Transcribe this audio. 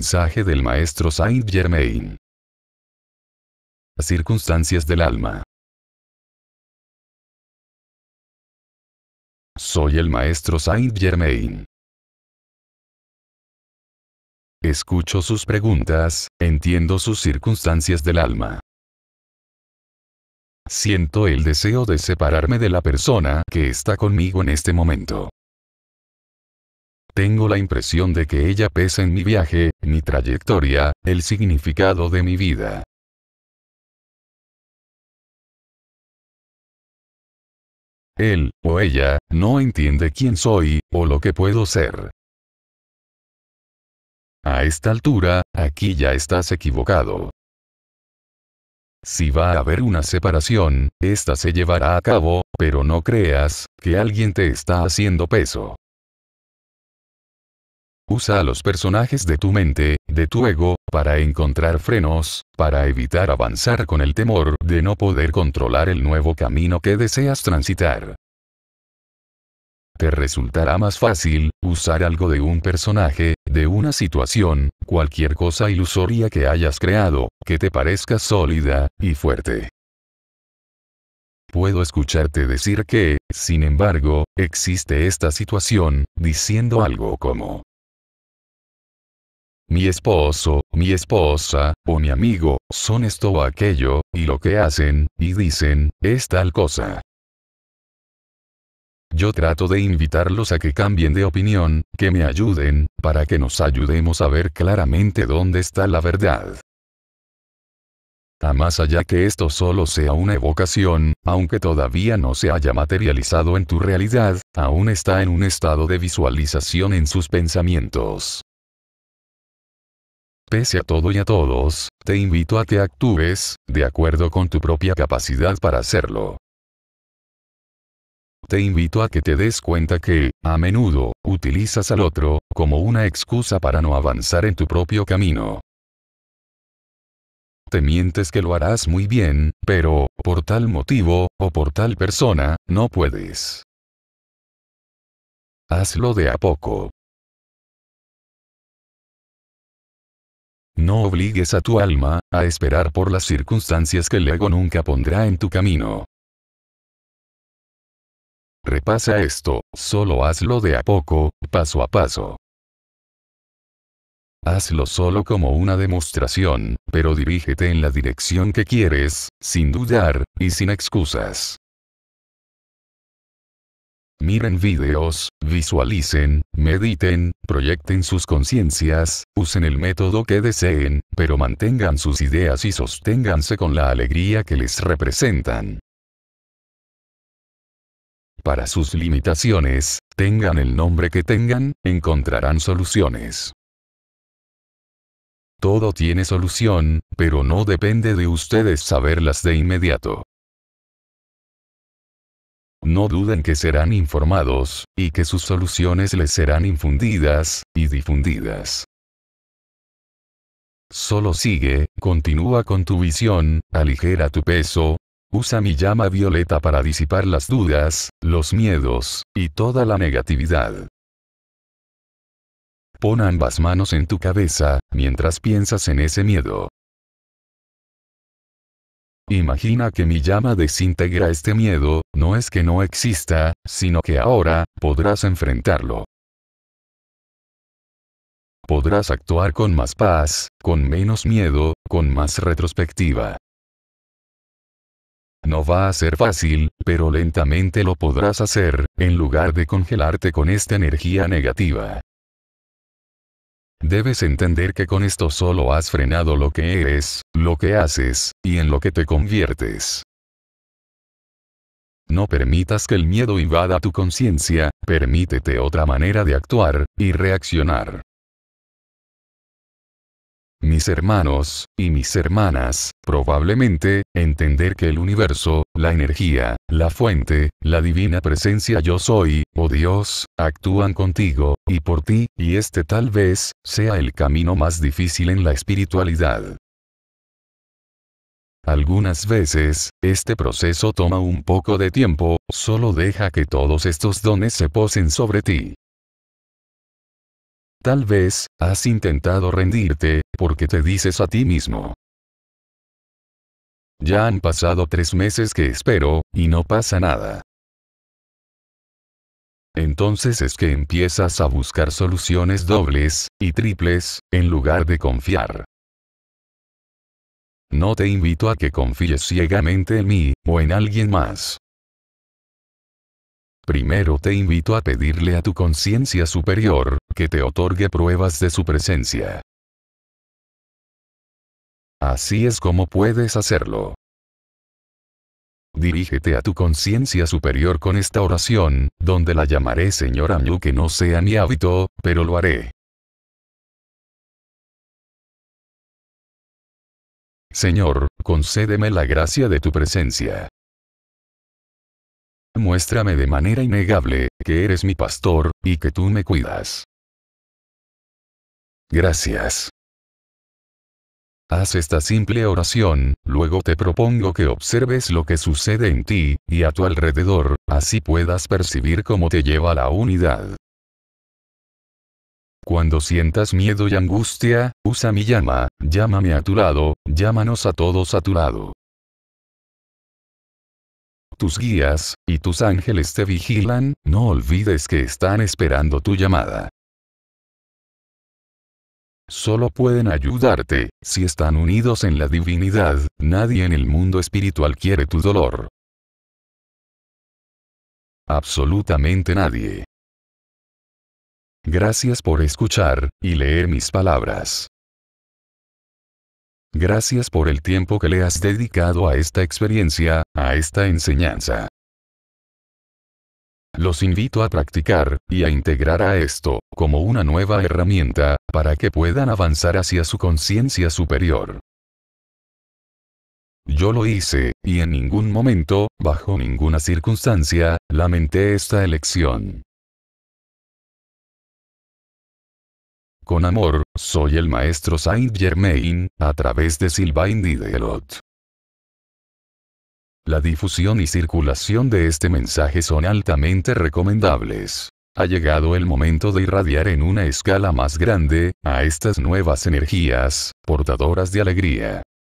mensaje del maestro Saint Germain. circunstancias del alma. Soy el maestro Saint Germain. Escucho sus preguntas, entiendo sus circunstancias del alma. Siento el deseo de separarme de la persona que está conmigo en este momento. Tengo la impresión de que ella pesa en mi viaje, mi trayectoria, el significado de mi vida. Él, o ella, no entiende quién soy, o lo que puedo ser. A esta altura, aquí ya estás equivocado. Si va a haber una separación, esta se llevará a cabo, pero no creas que alguien te está haciendo peso. Usa a los personajes de tu mente, de tu ego, para encontrar frenos, para evitar avanzar con el temor de no poder controlar el nuevo camino que deseas transitar. Te resultará más fácil, usar algo de un personaje, de una situación, cualquier cosa ilusoria que hayas creado, que te parezca sólida, y fuerte. Puedo escucharte decir que, sin embargo, existe esta situación, diciendo algo como, mi esposo, mi esposa, o mi amigo, son esto o aquello, y lo que hacen, y dicen, es tal cosa. Yo trato de invitarlos a que cambien de opinión, que me ayuden, para que nos ayudemos a ver claramente dónde está la verdad. A más allá que esto solo sea una evocación, aunque todavía no se haya materializado en tu realidad, aún está en un estado de visualización en sus pensamientos. Pese a todo y a todos, te invito a que actúes, de acuerdo con tu propia capacidad para hacerlo. Te invito a que te des cuenta que, a menudo, utilizas al otro, como una excusa para no avanzar en tu propio camino. Te mientes que lo harás muy bien, pero, por tal motivo, o por tal persona, no puedes. Hazlo de a poco. No obligues a tu alma, a esperar por las circunstancias que el ego nunca pondrá en tu camino. Repasa esto, solo hazlo de a poco, paso a paso. Hazlo solo como una demostración, pero dirígete en la dirección que quieres, sin dudar, y sin excusas. Miren videos, visualicen, mediten, proyecten sus conciencias, usen el método que deseen, pero mantengan sus ideas y sosténganse con la alegría que les representan. Para sus limitaciones, tengan el nombre que tengan, encontrarán soluciones. Todo tiene solución, pero no depende de ustedes saberlas de inmediato. No duden que serán informados, y que sus soluciones les serán infundidas, y difundidas. Solo sigue, continúa con tu visión, aligera tu peso, usa mi llama violeta para disipar las dudas, los miedos, y toda la negatividad. Pon ambas manos en tu cabeza, mientras piensas en ese miedo. Imagina que mi llama desintegra este miedo, no es que no exista, sino que ahora, podrás enfrentarlo. Podrás actuar con más paz, con menos miedo, con más retrospectiva. No va a ser fácil, pero lentamente lo podrás hacer, en lugar de congelarte con esta energía negativa. Debes entender que con esto solo has frenado lo que eres, lo que haces, y en lo que te conviertes. No permitas que el miedo invada tu conciencia, permítete otra manera de actuar y reaccionar mis hermanos, y mis hermanas, probablemente, entender que el universo, la energía, la fuente, la divina presencia yo soy, o oh Dios, actúan contigo, y por ti, y este tal vez, sea el camino más difícil en la espiritualidad. Algunas veces, este proceso toma un poco de tiempo, solo deja que todos estos dones se posen sobre ti. Tal vez, has intentado rendirte, porque te dices a ti mismo. Ya han pasado tres meses que espero, y no pasa nada. Entonces es que empiezas a buscar soluciones dobles, y triples, en lugar de confiar. No te invito a que confíes ciegamente en mí, o en alguien más. Primero te invito a pedirle a tu conciencia superior, que te otorgue pruebas de su presencia. Así es como puedes hacerlo. Dirígete a tu conciencia superior con esta oración, donde la llamaré Señor Añu que no sea mi hábito, pero lo haré. Señor, concédeme la gracia de tu presencia. Muéstrame de manera innegable, que eres mi pastor, y que tú me cuidas. Gracias. Haz esta simple oración, luego te propongo que observes lo que sucede en ti, y a tu alrededor, así puedas percibir cómo te lleva la unidad. Cuando sientas miedo y angustia, usa mi llama, llámame a tu lado, llámanos a todos a tu lado tus guías, y tus ángeles te vigilan, no olvides que están esperando tu llamada. Solo pueden ayudarte, si están unidos en la divinidad, nadie en el mundo espiritual quiere tu dolor. Absolutamente nadie. Gracias por escuchar, y leer mis palabras. Gracias por el tiempo que le has dedicado a esta experiencia, a esta enseñanza. Los invito a practicar, y a integrar a esto, como una nueva herramienta, para que puedan avanzar hacia su conciencia superior. Yo lo hice, y en ningún momento, bajo ninguna circunstancia, lamenté esta elección. con amor, soy el maestro Saint Germain, a través de Sylvain Diderot. La difusión y circulación de este mensaje son altamente recomendables. Ha llegado el momento de irradiar en una escala más grande, a estas nuevas energías, portadoras de alegría.